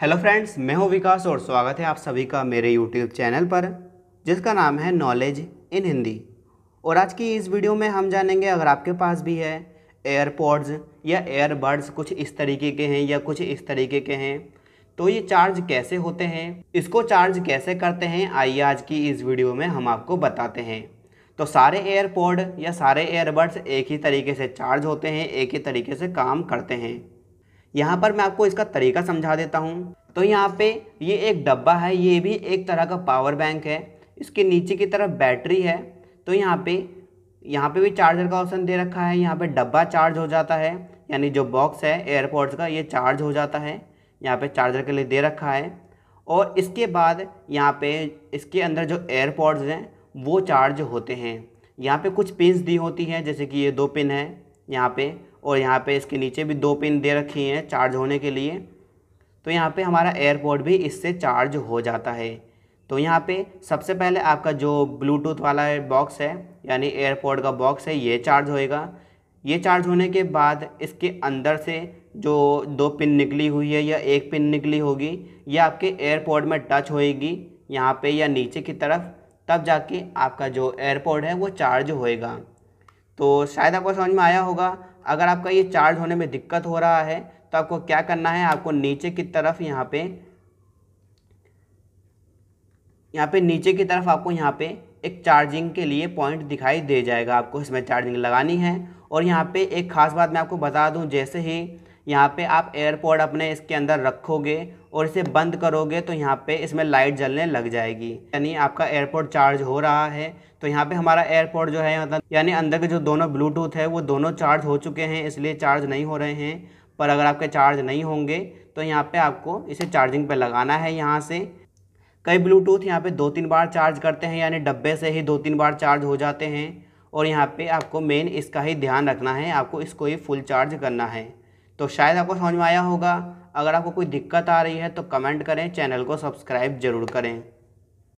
hello friends मैं हूं विकास और स्वागत है आप सभी का मेरे यूट्यूब चैनल पर जिसका नाम है नॉलेज इन हिंदी और आज की इस वीडियो में हम जानेंगे अगर आपके पास भी है एयरपोर्ड्स या एयरबड्स कुछ इस तरीके के हैं या कुछ इस तरीके के हैं तो ये चार्ज कैसे होते हैं इसको चार्ज कैसे करते हैं आइए आज की इस वीडियो में हम आपको बताते हैं तो सारे एयरपोर्ड या सारे एयरबड्स एक ही तरीके से चार्ज होते हैं एक ही तरीके से काम करते हैं यहाँ पर मैं आपको इसका तरीका समझा देता हूँ तो यहाँ पे ये एक डब्बा है ये भी एक तरह का पावर बैंक है इसके नीचे की तरफ बैटरी है तो यहाँ पे यहाँ पे भी चार्जर का ऑप्शन दे रखा है यहाँ पे डब्बा चार्ज हो जाता है यानी जो बॉक्स है एयरपोर्ट्स का ये चार्ज हो जाता है यहाँ पे चार्जर के लिए दे रखा है और इसके बाद यहाँ पे इसके अंदर जो एयरपोर्ट्स हैं वो चार्ज होते हैं यहाँ पे कुछ पिन्स दी होती हैं जैसे कि ये दो पिन है यहाँ पर और यहाँ पे इसके नीचे भी दो पिन दे रखी हैं चार्ज होने के लिए तो यहाँ पे हमारा एयरपोर्ट भी इससे चार्ज हो जाता है तो यहाँ पे सबसे पहले आपका जो ब्लूटूथ वाला बॉक्स है यानी एयरपोर्ट का बॉक्स है ये चार्ज होएगा ये चार्ज होने के बाद इसके अंदर से जो दो पिन निकली हुई है या एक पिन निकली होगी ये आपके एयरपोर्ट में टच होएगी यहाँ पे या नीचे की तरफ तब जाके आपका जो एयरपोर्ट है वो चार्ज होएगा तो शायद आपको समझ में आया होगा अगर आपका ये चार्ज होने में दिक्कत हो रहा है तो आपको क्या करना है आपको नीचे की तरफ यहाँ पे यहाँ पे नीचे की तरफ आपको यहाँ पे एक चार्जिंग के लिए पॉइंट दिखाई दे जाएगा आपको इसमें चार्जिंग लगानी है और यहाँ पे एक ख़ास बात मैं आपको बता दूँ जैसे ही यहाँ पे आप एयरपोर्ट अपने इसके अंदर रखोगे और इसे बंद करोगे तो यहाँ पे इसमें लाइट जलने लग जाएगी यानी आपका एयरपोर्ट चार्ज हो रहा है तो यहाँ पे हमारा एयरपोर्ट जो है मतलब यानी अंदर के जो दोनों ब्लूटूथ है वो दोनों चार्ज हो चुके हैं इसलिए चार्ज नहीं हो रहे हैं पर अगर आपके चार्ज नहीं होंगे तो यहाँ पर आपको इसे चार्जिंग पर लगाना है यहाँ से कई ब्लूटूथ यहाँ पर दो तीन बार चार्ज करते हैं यानी डब्बे से ही दो तीन बार चार्ज हो जाते हैं और यहाँ पे आपको मेन इसका ही ध्यान रखना है आपको इसको ही फुल चार्ज करना है तो शायद आपको समझ में आया होगा अगर आपको कोई दिक्कत आ रही है तो कमेंट करें चैनल को सब्सक्राइब ज़रूर करें